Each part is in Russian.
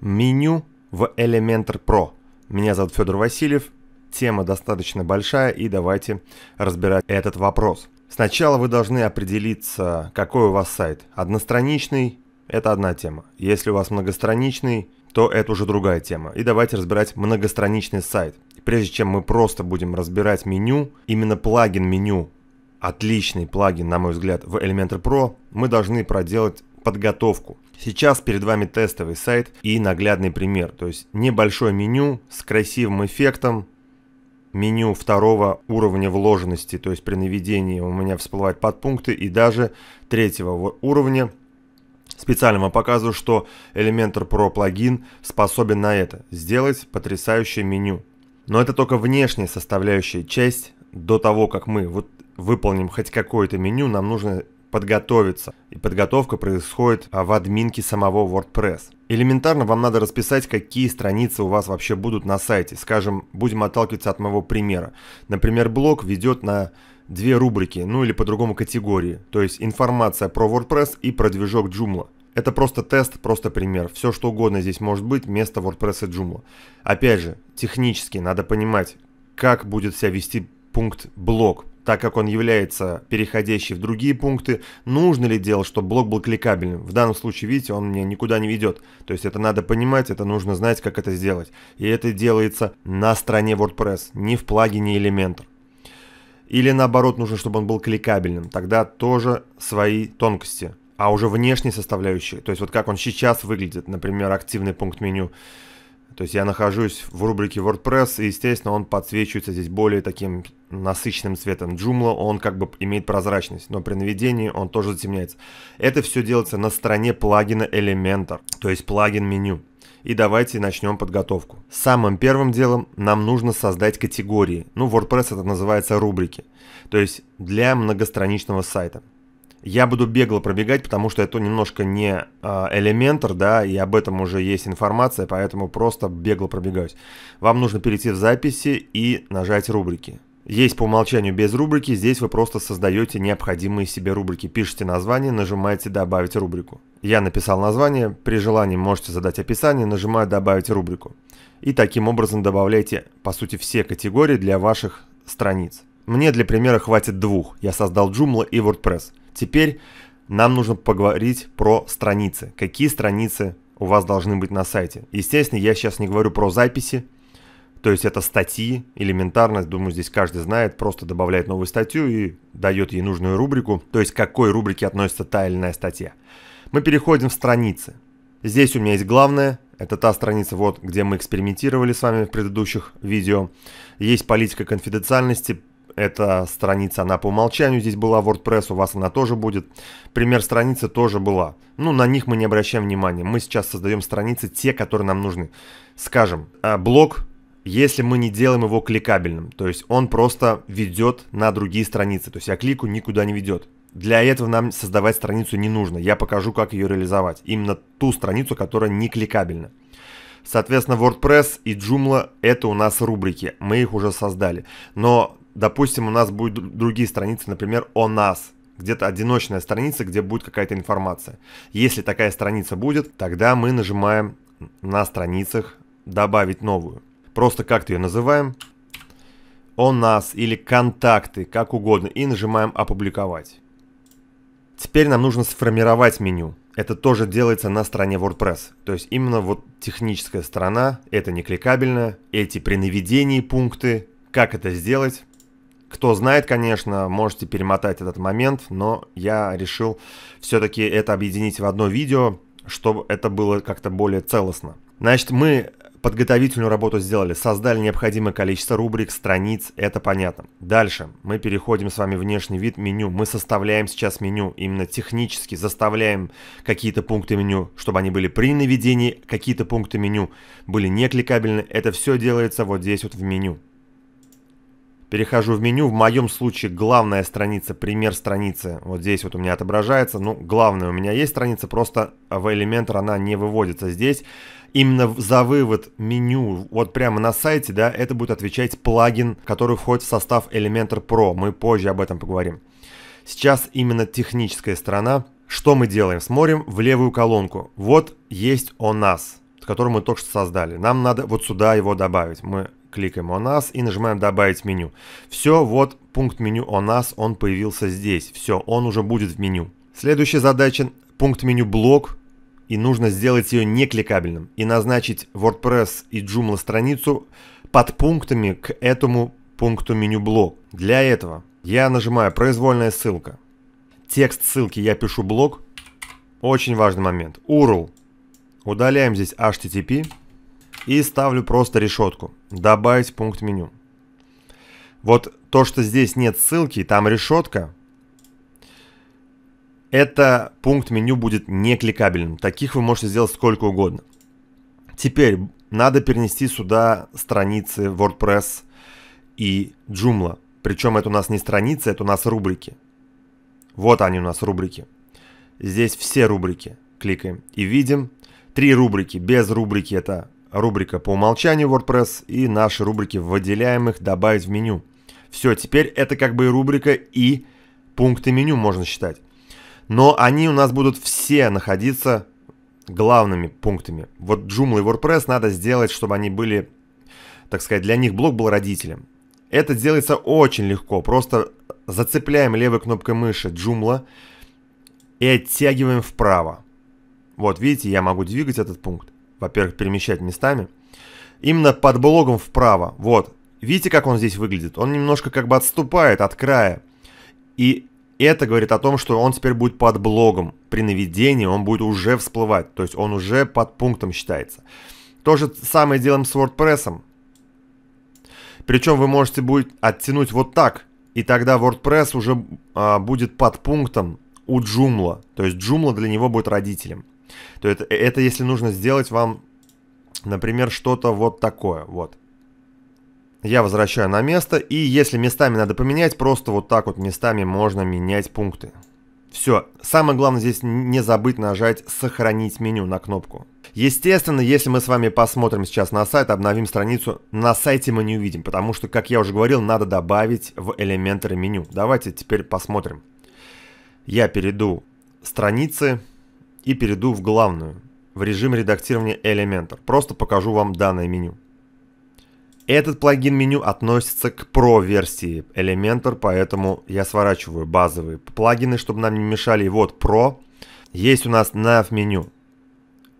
Меню в Elementor Pro. Меня зовут Федор Васильев. Тема достаточно большая, и давайте разбирать этот вопрос. Сначала вы должны определиться, какой у вас сайт. Одностраничный – это одна тема. Если у вас многостраничный, то это уже другая тема. И давайте разбирать многостраничный сайт. Прежде чем мы просто будем разбирать меню, именно плагин меню, отличный плагин, на мой взгляд, в Elementor Pro, мы должны проделать подготовку. Сейчас перед вами тестовый сайт и наглядный пример. То есть небольшое меню с красивым эффектом, меню второго уровня вложенности, то есть при наведении у меня всплывают подпункты и даже третьего уровня. Специально вам показываю, что Elementor Pro плагин способен на это, сделать потрясающее меню. Но это только внешняя составляющая часть. До того, как мы вот выполним хоть какое-то меню, нам нужно подготовиться. И подготовка происходит а, в админке самого WordPress. Элементарно вам надо расписать, какие страницы у вас вообще будут на сайте. Скажем, будем отталкиваться от моего примера. Например, блог ведет на две рубрики, ну или по-другому категории. То есть информация про WordPress и про движок Joomla. Это просто тест, просто пример. Все что угодно здесь может быть вместо WordPress и Joomla. Опять же, технически надо понимать, как будет себя вести пункт блог так как он является переходящий в другие пункты, нужно ли делать, чтобы блок был кликабельным. В данном случае, видите, он мне никуда не ведет. То есть это надо понимать, это нужно знать, как это сделать. И это делается на стороне WordPress, не в плагине Elementor. Или наоборот, нужно, чтобы он был кликабельным. Тогда тоже свои тонкости. А уже внешние составляющие, то есть вот как он сейчас выглядит, например, активный пункт меню, то есть я нахожусь в рубрике WordPress, и, естественно, он подсвечивается здесь более таким насыщенным цветом. Joomla, он как бы имеет прозрачность, но при наведении он тоже затемняется. Это все делается на стороне плагина Elementor, то есть плагин меню. И давайте начнем подготовку. Самым первым делом нам нужно создать категории. Ну, WordPress это называется рубрики. То есть для многостраничного сайта. Я буду бегло пробегать, потому что это немножко не а, элементар, да, и об этом уже есть информация, поэтому просто бегло пробегаюсь. Вам нужно перейти в записи и нажать рубрики. Есть по умолчанию без рубрики, здесь вы просто создаете необходимые себе рубрики. Пишите название, нажимаете «Добавить рубрику». Я написал название, при желании можете задать описание, нажимаю «Добавить рубрику». И таким образом добавляете, по сути, все категории для ваших страниц. Мне для примера хватит двух. Я создал Joomla и WordPress – Теперь нам нужно поговорить про страницы. Какие страницы у вас должны быть на сайте? Естественно, я сейчас не говорю про записи, то есть это статьи, элементарность, думаю, здесь каждый знает, просто добавляет новую статью и дает ей нужную рубрику, то есть к какой рубрике относится та или иная статья. Мы переходим в страницы. Здесь у меня есть главное, это та страница, вот, где мы экспериментировали с вами в предыдущих видео. Есть политика конфиденциальности, эта страница, она по умолчанию здесь была в WordPress, у вас она тоже будет. Пример страницы тоже была. Ну, на них мы не обращаем внимания. Мы сейчас создаем страницы, те, которые нам нужны. Скажем, э, блог, если мы не делаем его кликабельным, то есть он просто ведет на другие страницы, то есть я клику никуда не ведет. Для этого нам создавать страницу не нужно, я покажу, как ее реализовать. Именно ту страницу, которая не кликабельна. Соответственно, WordPress и Joomla это у нас рубрики, мы их уже создали. Но допустим, у нас будут другие страницы, например, о нас. Где-то одиночная страница, где будет какая-то информация. Если такая страница будет, тогда мы нажимаем на страницах добавить новую. Просто как-то ее называем. О нас или контакты, как угодно. И нажимаем опубликовать. Теперь нам нужно сформировать меню. Это тоже делается на стороне WordPress. То есть именно вот техническая сторона, это не кликабельно, эти при наведении пункты. Как это сделать? Кто знает, конечно, можете перемотать этот момент, но я решил все-таки это объединить в одно видео, чтобы это было как-то более целостно. Значит, мы подготовительную работу сделали, создали необходимое количество рубрик, страниц, это понятно. Дальше мы переходим с вами в внешний вид меню. Мы составляем сейчас меню, именно технически заставляем какие-то пункты меню, чтобы они были при наведении, какие-то пункты меню были не кликабельны. Это все делается вот здесь вот в меню. Перехожу в меню, в моем случае главная страница, пример страницы, вот здесь вот у меня отображается. Ну, главная у меня есть страница, просто в Elementor она не выводится здесь. Именно за вывод меню вот прямо на сайте, да, это будет отвечать плагин, который входит в состав Elementor Pro. Мы позже об этом поговорим. Сейчас именно техническая сторона. Что мы делаем? Смотрим в левую колонку. Вот есть у нас который мы только что создали. Нам надо вот сюда его добавить. Мы Кликаем «О нас» и нажимаем «Добавить меню». Все, вот пункт меню «О нас», он появился здесь. Все, он уже будет в меню. Следующая задача – пункт меню «Блок». И нужно сделать ее некликабельным и назначить WordPress и Joomla страницу под пунктами к этому пункту меню «Блок». Для этого я нажимаю «Произвольная ссылка». Текст ссылки я пишу «Блок». Очень важный момент. URL. Удаляем здесь HTTP и ставлю просто решетку. Добавить пункт меню. Вот то, что здесь нет ссылки, там решетка, это пункт меню будет не кликабельным. Таких вы можете сделать сколько угодно. Теперь надо перенести сюда страницы WordPress и Joomla. Причем это у нас не страницы, это у нас рубрики. Вот они у нас рубрики. Здесь все рубрики. Кликаем и видим три рубрики. Без рубрики это рубрика по умолчанию WordPress и наши рубрики в выделяемых добавить в меню. Все, теперь это как бы и рубрика, и пункты меню можно считать. Но они у нас будут все находиться главными пунктами. Вот Joomla и WordPress надо сделать, чтобы они были, так сказать, для них блок был родителем. Это делается очень легко. Просто зацепляем левой кнопкой мыши Joomla и оттягиваем вправо. Вот, видите, я могу двигать этот пункт во-первых, перемещать местами. Именно под блогом вправо, вот. Видите, как он здесь выглядит? Он немножко как бы отступает от края. И это говорит о том, что он теперь будет под блогом. При наведении он будет уже всплывать, то есть он уже под пунктом считается. То же самое делаем с WordPress. Причем вы можете будет оттянуть вот так, и тогда WordPress уже а, будет под пунктом у Joomla. То есть Joomla для него будет родителем. То это, э, это если нужно сделать вам, например, что-то вот такое, вот. Я возвращаю на место, и если местами надо поменять, просто вот так вот местами можно менять пункты. Все, самое главное здесь не забыть нажать «Сохранить меню» на кнопку. Естественно, если мы с вами посмотрим сейчас на сайт, обновим страницу, на сайте мы не увидим, потому что, как я уже говорил, надо добавить в элементы меню. Давайте теперь посмотрим. Я перейду страницы, и перейду в главную, в режим редактирования Elementor. Просто покажу вам данное меню. Этот плагин меню относится к Pro версии Elementor, поэтому я сворачиваю базовые плагины, чтобы нам не мешали. И вот Pro есть у нас Nav меню.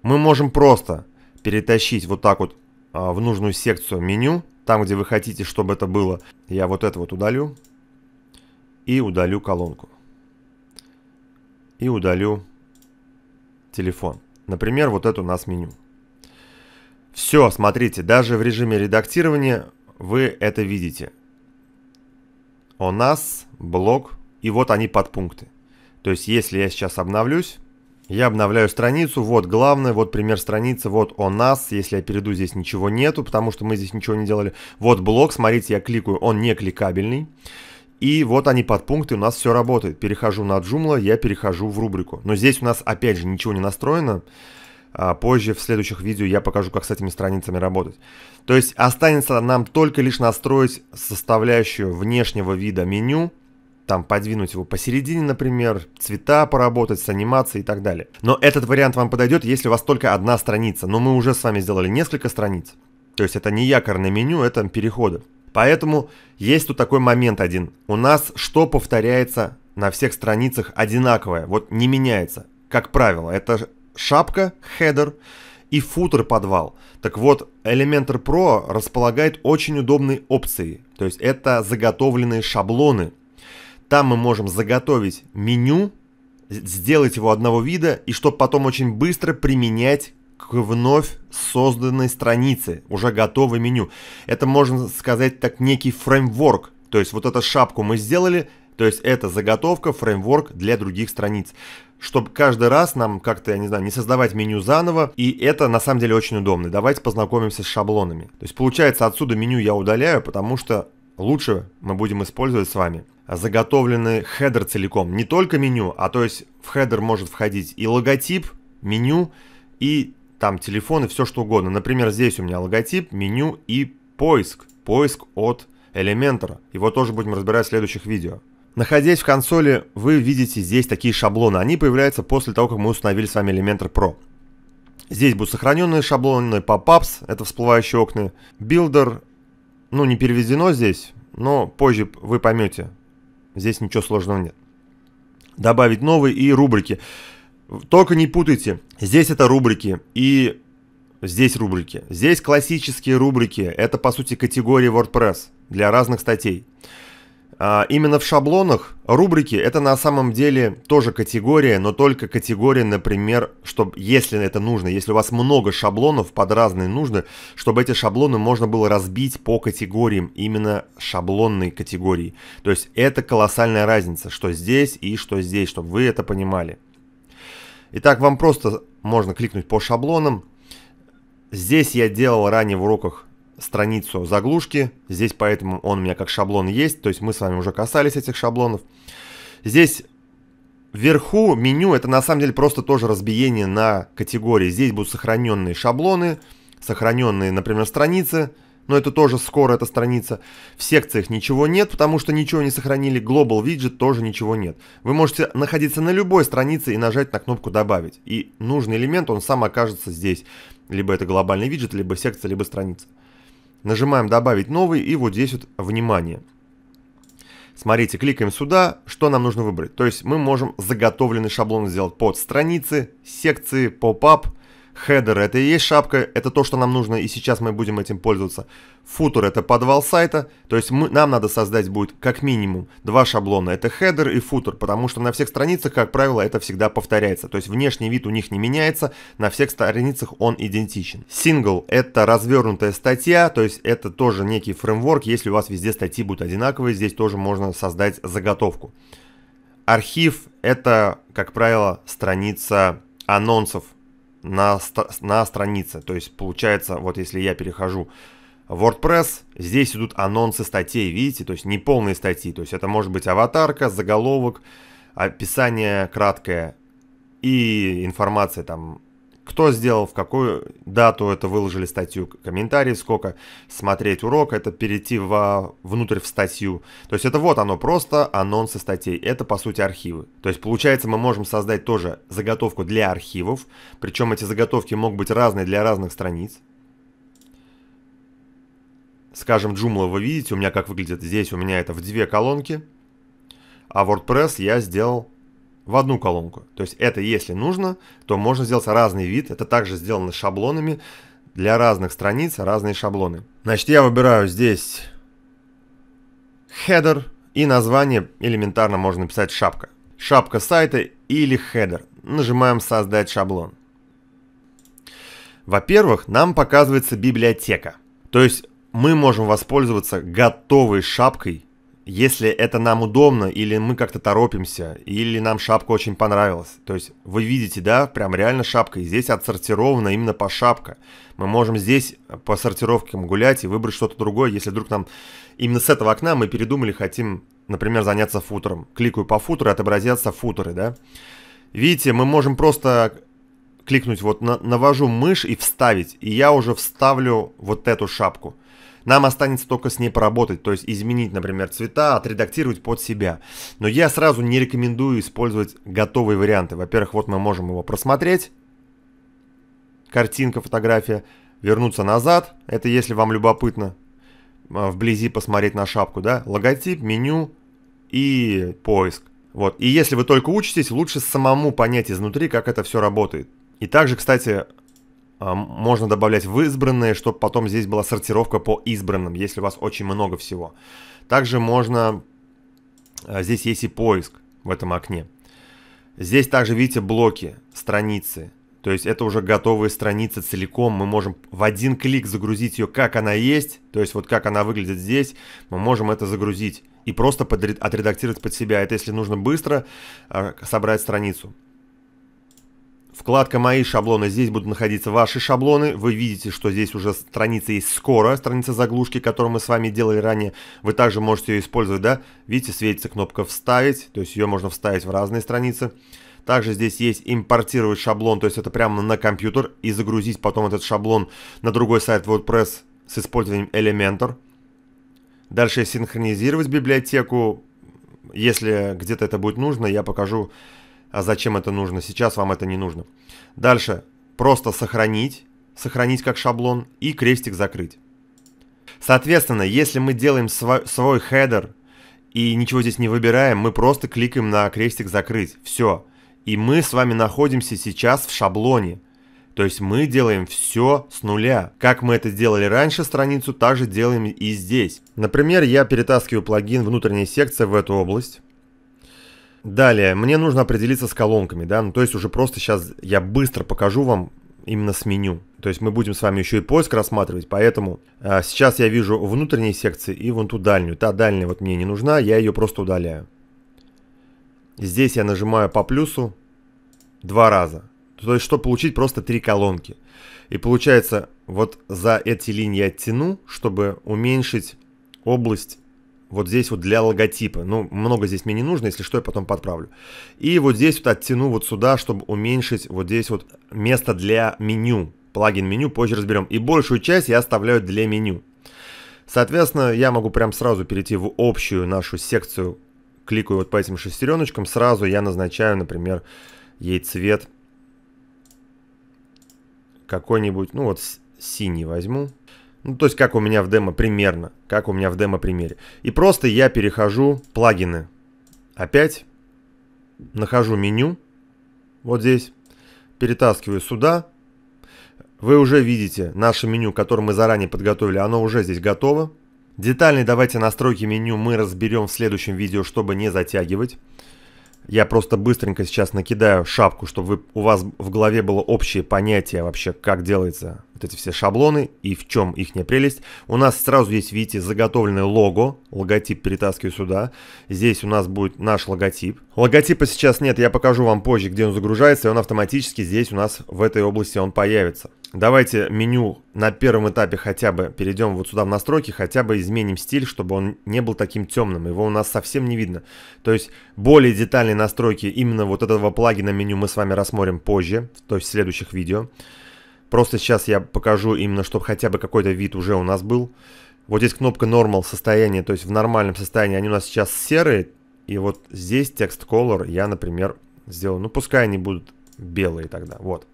Мы можем просто перетащить вот так вот а, в нужную секцию меню, там где вы хотите, чтобы это было. Я вот это вот удалю и удалю колонку. И удалю телефон. Например, вот это у нас меню. Все, смотрите, даже в режиме редактирования вы это видите. У нас блок, и вот они подпункты. То есть, если я сейчас обновлюсь, я обновляю страницу, вот главное, вот пример страницы, вот у нас, если я перейду, здесь ничего нету, потому что мы здесь ничего не делали. Вот блок, смотрите, я кликаю, он не кликабельный. И вот они под пункты, у нас все работает. Перехожу на Joomla, я перехожу в рубрику. Но здесь у нас опять же ничего не настроено. А позже в следующих видео я покажу, как с этими страницами работать. То есть останется нам только лишь настроить составляющую внешнего вида меню, там подвинуть его посередине, например, цвета поработать с анимацией и так далее. Но этот вариант вам подойдет, если у вас только одна страница. Но мы уже с вами сделали несколько страниц. То есть это не якорное меню, это переходы. Поэтому есть тут такой момент один. У нас что повторяется на всех страницах одинаковое, вот не меняется, как правило. Это шапка, хедер и футер подвал. Так вот, Elementor Pro располагает очень удобной опцией. То есть это заготовленные шаблоны. Там мы можем заготовить меню, сделать его одного вида и чтобы потом очень быстро применять к вновь созданной странице, уже готовое меню. Это можно сказать так некий фреймворк, то есть вот эту шапку мы сделали, то есть это заготовка, фреймворк для других страниц. Чтобы каждый раз нам как-то, я не знаю, не создавать меню заново. И это на самом деле очень удобно. Давайте познакомимся с шаблонами. То есть получается отсюда меню я удаляю, потому что лучше мы будем использовать с вами заготовленный хедер целиком. Не только меню, а то есть в хедер может входить и логотип, меню, и там телефоны, все что угодно. Например, здесь у меня логотип, меню и поиск. Поиск от Elementor. Его тоже будем разбирать в следующих видео. Находясь в консоли, вы видите здесь такие шаблоны. Они появляются после того, как мы установили с вами Elementor Pro. Здесь будут сохраненные шаблоны, pop-ups, это всплывающие окна, builder, ну не переведено здесь, но позже вы поймете. Здесь ничего сложного нет. Добавить новые и рубрики. Только не путайте. Здесь это рубрики и здесь рубрики. Здесь классические рубрики. Это, по сути, категории WordPress для разных статей. А именно в шаблонах рубрики это на самом деле тоже категория, но только категория, например, чтобы, если это нужно, если у вас много шаблонов под разные нужды, чтобы эти шаблоны можно было разбить по категориям, именно шаблонной категории. То есть это колоссальная разница, что здесь и что здесь, чтобы вы это понимали. Итак, вам просто можно кликнуть по шаблонам. Здесь я делал ранее в уроках страницу заглушки. Здесь поэтому он у меня как шаблон есть. То есть мы с вами уже касались этих шаблонов. Здесь вверху меню это на самом деле просто тоже разбиение на категории. Здесь будут сохраненные шаблоны, сохраненные, например, страницы но это тоже скоро, эта страница. В секциях ничего нет, потому что ничего не сохранили. Global Widget тоже ничего нет. Вы можете находиться на любой странице и нажать на кнопку «Добавить». И нужный элемент, он сам окажется здесь. Либо это глобальный виджет, либо секция, либо страница. Нажимаем «Добавить новый» и вот здесь вот «Внимание». Смотрите, кликаем сюда, что нам нужно выбрать. То есть мы можем заготовленный шаблон сделать под страницы, секции, поп-ап – Хедер – это и есть шапка, это то, что нам нужно, и сейчас мы будем этим пользоваться. Футер – это подвал сайта, то есть мы, нам надо создать будет как минимум два шаблона. Это хедер и футер, потому что на всех страницах, как правило, это всегда повторяется. То есть внешний вид у них не меняется, на всех страницах он идентичен. Сингл – это развернутая статья, то есть это тоже некий фреймворк. Если у вас везде статьи будут одинаковые, здесь тоже можно создать заготовку. Архив – это, как правило, страница анонсов на, на странице. То есть получается, вот если я перехожу в WordPress, здесь идут анонсы статей, видите, то есть не полные статьи. То есть это может быть аватарка, заголовок, описание краткое и информация там кто сделал, в какую дату это выложили статью, комментарии сколько, смотреть урок, это перейти во, внутрь в статью. То есть это вот оно, просто анонсы статей. Это, по сути, архивы. То есть, получается, мы можем создать тоже заготовку для архивов, причем эти заготовки могут быть разные для разных страниц. Скажем, Joomla вы видите, у меня как выглядит здесь, у меня это в две колонки, а WordPress я сделал в одну колонку. То есть это, если нужно, то можно сделать разный вид. Это также сделано шаблонами. Для разных страниц разные шаблоны. Значит, я выбираю здесь header и название элементарно можно написать шапка. Шапка сайта или header. Нажимаем создать шаблон. Во-первых, нам показывается библиотека. То есть мы можем воспользоваться готовой шапкой если это нам удобно, или мы как-то торопимся, или нам шапка очень понравилась. То есть вы видите, да, прям реально шапка. И здесь отсортирована именно по шапка. Мы можем здесь по сортировкам гулять и выбрать что-то другое, если вдруг нам именно с этого окна мы передумали, хотим, например, заняться футером. Кликаю по футеру, отобразятся футеры, да. Видите, мы можем просто кликнуть, вот на, навожу мышь и вставить, и я уже вставлю вот эту шапку. Нам останется только с ней поработать, то есть изменить, например, цвета, отредактировать под себя. Но я сразу не рекомендую использовать готовые варианты. Во-первых, вот мы можем его просмотреть. Картинка, фотография. Вернуться назад, это если вам любопытно. А, вблизи посмотреть на шапку, да. Логотип, меню и поиск. Вот. И если вы только учитесь, лучше самому понять изнутри, как это все работает. И также, кстати, а, можно добавлять в избранные, чтобы потом здесь была сортировка по избранным, если у вас очень много всего. Также можно... А, здесь есть и поиск в этом окне. Здесь также видите блоки, страницы. То есть это уже готовые страницы целиком. Мы можем в один клик загрузить ее, как она есть. То есть вот как она выглядит здесь, мы можем это загрузить. И просто отредактировать под себя. Это если нужно быстро а, собрать страницу. Вкладка «Мои шаблоны». Здесь будут находиться ваши шаблоны. Вы видите, что здесь уже страница есть скоро, страница заглушки, которую мы с вами делали ранее. Вы также можете ее использовать, да? Видите, светится кнопка «Вставить», то есть ее можно вставить в разные страницы. Также здесь есть импортировать шаблон, то есть это прямо на компьютер, и загрузить потом этот шаблон на другой сайт WordPress с использованием Elementor. Дальше синхронизировать библиотеку. Если где-то это будет нужно, я покажу а зачем это нужно, сейчас вам это не нужно. Дальше, просто сохранить, сохранить как шаблон и крестик закрыть. Соответственно, если мы делаем свой, свой хедер и ничего здесь не выбираем, мы просто кликаем на крестик закрыть, все. И мы с вами находимся сейчас в шаблоне. То есть мы делаем все с нуля. Как мы это сделали раньше страницу, так же делаем и здесь. Например, я перетаскиваю плагин внутренней секции в эту область. Далее, мне нужно определиться с колонками, да, ну то есть уже просто сейчас я быстро покажу вам именно с меню. То есть мы будем с вами еще и поиск рассматривать, поэтому э, сейчас я вижу внутренние секции и вон ту дальнюю. Та дальняя вот мне не нужна, я ее просто удаляю. Здесь я нажимаю по плюсу два раза. То есть, чтобы получить просто три колонки. И получается, вот за эти линии я тяну, чтобы уменьшить область вот здесь вот для логотипа. Ну, много здесь мне не нужно, если что, я потом подправлю. И вот здесь вот оттяну вот сюда, чтобы уменьшить вот здесь вот место для меню. Плагин меню позже разберем. И большую часть я оставляю для меню. Соответственно, я могу прям сразу перейти в общую нашу секцию. Кликаю вот по этим шестереночкам. Сразу я назначаю, например, ей цвет какой-нибудь, ну вот синий возьму. Ну, то есть, как у меня в демо примерно, как у меня в демо примере. И просто я перехожу плагины. Опять нахожу меню, вот здесь, перетаскиваю сюда. Вы уже видите наше меню, которое мы заранее подготовили, оно уже здесь готово. Детальные давайте настройки меню мы разберем в следующем видео, чтобы не затягивать. Я просто быстренько сейчас накидаю шапку, чтобы вы, у вас в голове было общее понятие вообще, как делается вот эти все шаблоны и в чем их не прелесть. У нас сразу есть, видите, заготовленное лого, логотип перетаскиваю сюда. Здесь у нас будет наш логотип. Логотипа сейчас нет, я покажу вам позже, где он загружается, и он автоматически здесь у нас в этой области он появится. Давайте меню на первом этапе хотя бы перейдем вот сюда в настройки, хотя бы изменим стиль, чтобы он не был таким темным. Его у нас совсем не видно. То есть более детальные настройки именно вот этого плагина меню мы с вами рассмотрим позже, то есть в следующих видео. Просто сейчас я покажу именно, чтобы хотя бы какой-то вид уже у нас был. Вот здесь кнопка Normal состояние, то есть в нормальном состоянии. Они у нас сейчас серые. И вот здесь текст color я, например, сделал, Ну, пускай они будут белые тогда. Вот.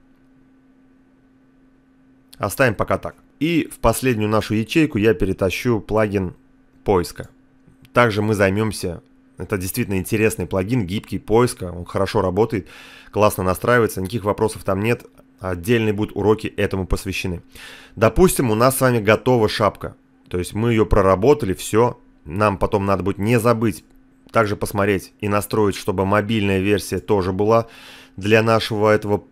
Оставим пока так. И в последнюю нашу ячейку я перетащу плагин поиска. Также мы займемся это действительно интересный плагин, гибкий поиска, он хорошо работает, классно настраивается, никаких вопросов там нет. Отдельные будут уроки этому посвящены. Допустим, у нас с вами готова шапка. То есть мы ее проработали, все. Нам потом надо будет не забыть также посмотреть и настроить, чтобы мобильная версия тоже была для нашего этого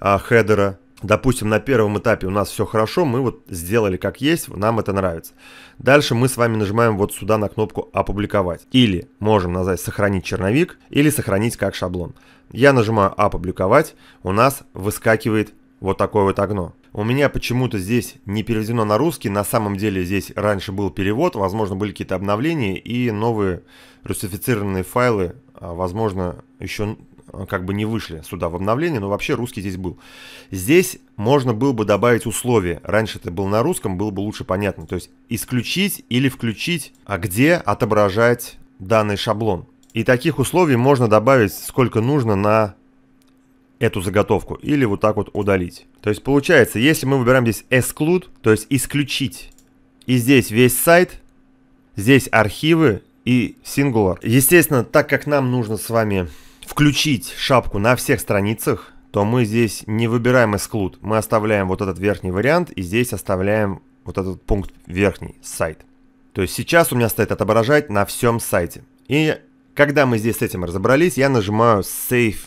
а, хедера допустим, на первом этапе у нас все хорошо, мы вот сделали как есть, нам это нравится. Дальше мы с вами нажимаем вот сюда на кнопку «Опубликовать». Или можем назвать «Сохранить черновик» или «Сохранить как шаблон». Я нажимаю «Опубликовать», у нас выскакивает вот такое вот окно. У меня почему-то здесь не переведено на русский, на самом деле здесь раньше был перевод, возможно были какие-то обновления и новые русифицированные файлы, а, возможно еще Э, как бы не вышли сюда в обновление, но вообще русский здесь был. Здесь можно было бы добавить условия. Раньше это было на русском, было бы лучше понятно. То есть исключить или включить, а где отображать данный шаблон. И таких условий можно добавить сколько нужно на эту заготовку. Или вот так вот удалить. То есть получается, если мы выбираем здесь exclude, то есть исключить, и здесь весь сайт, здесь архивы и singular. Естественно, так как нам нужно с вами включить шапку на всех страницах, то мы здесь не выбираем exclude, мы оставляем вот этот верхний вариант и здесь оставляем вот этот пункт верхний, сайт. То есть сейчас у меня стоит отображать на всем сайте. И когда мы здесь с этим разобрались, я нажимаю Save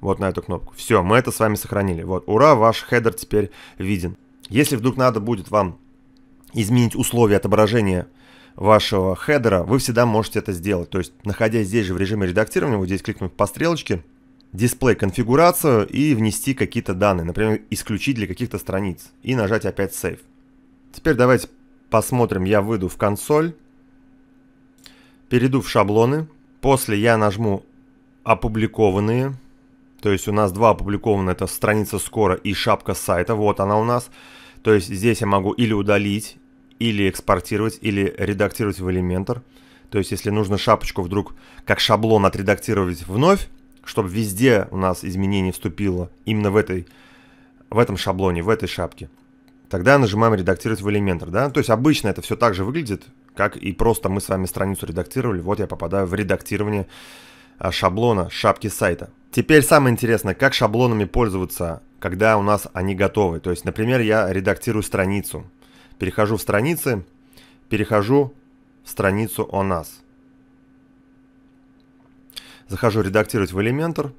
вот на эту кнопку. Все, мы это с вами сохранили. Вот, ура, ваш хедер теперь виден. Если вдруг надо будет вам изменить условия отображения вашего хедера, вы всегда можете это сделать. То есть, находясь здесь же в режиме редактирования, вот здесь кликнуть по стрелочке, дисплей конфигурацию и внести какие-то данные, например, исключить для каких-то страниц и нажать опять Save. Теперь давайте посмотрим, я выйду в консоль, перейду в шаблоны, после я нажму опубликованные, то есть у нас два опубликованы, это страница скоро и шапка сайта, вот она у нас. То есть здесь я могу или удалить, или экспортировать, или редактировать в элементар. То есть, если нужно шапочку вдруг как шаблон отредактировать вновь, чтобы везде у нас изменение вступило именно в, этой, в этом шаблоне, в этой шапке, тогда нажимаем «Редактировать в элементар». Да? То есть, обычно это все так же выглядит, как и просто мы с вами страницу редактировали. Вот я попадаю в редактирование а, шаблона шапки сайта. Теперь самое интересное, как шаблонами пользоваться, когда у нас они готовы. То есть, например, я редактирую страницу. Перехожу в страницы, перехожу в страницу «О нас». Захожу редактировать в Elementor.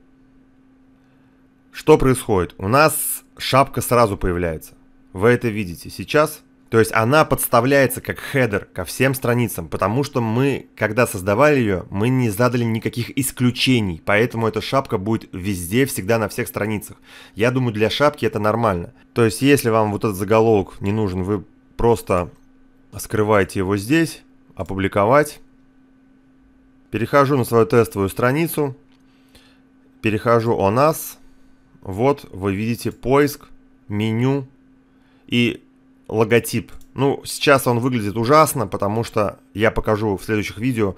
Что происходит? У нас шапка сразу появляется. Вы это видите сейчас. То есть она подставляется как хедер ко всем страницам, потому что мы, когда создавали ее, мы не задали никаких исключений, поэтому эта шапка будет везде, всегда на всех страницах. Я думаю, для шапки это нормально. То есть если вам вот этот заголовок не нужен, вы просто скрываете его здесь, опубликовать. Перехожу на свою тестовую страницу, перехожу о нас. Вот вы видите поиск, меню и логотип. Ну, сейчас он выглядит ужасно, потому что я покажу в следующих видео,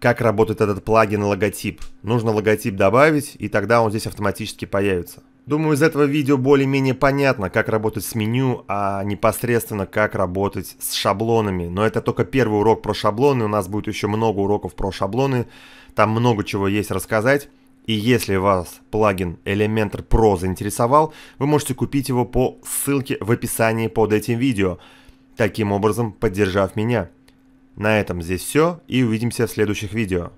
как работает этот плагин логотип. Нужно логотип добавить, и тогда он здесь автоматически появится. Думаю, из этого видео более-менее понятно, как работать с меню, а непосредственно как работать с шаблонами. Но это только первый урок про шаблоны, у нас будет еще много уроков про шаблоны, там много чего есть рассказать. И если вас плагин Elementor Pro заинтересовал, вы можете купить его по ссылке в описании под этим видео, таким образом поддержав меня. На этом здесь все и увидимся в следующих видео.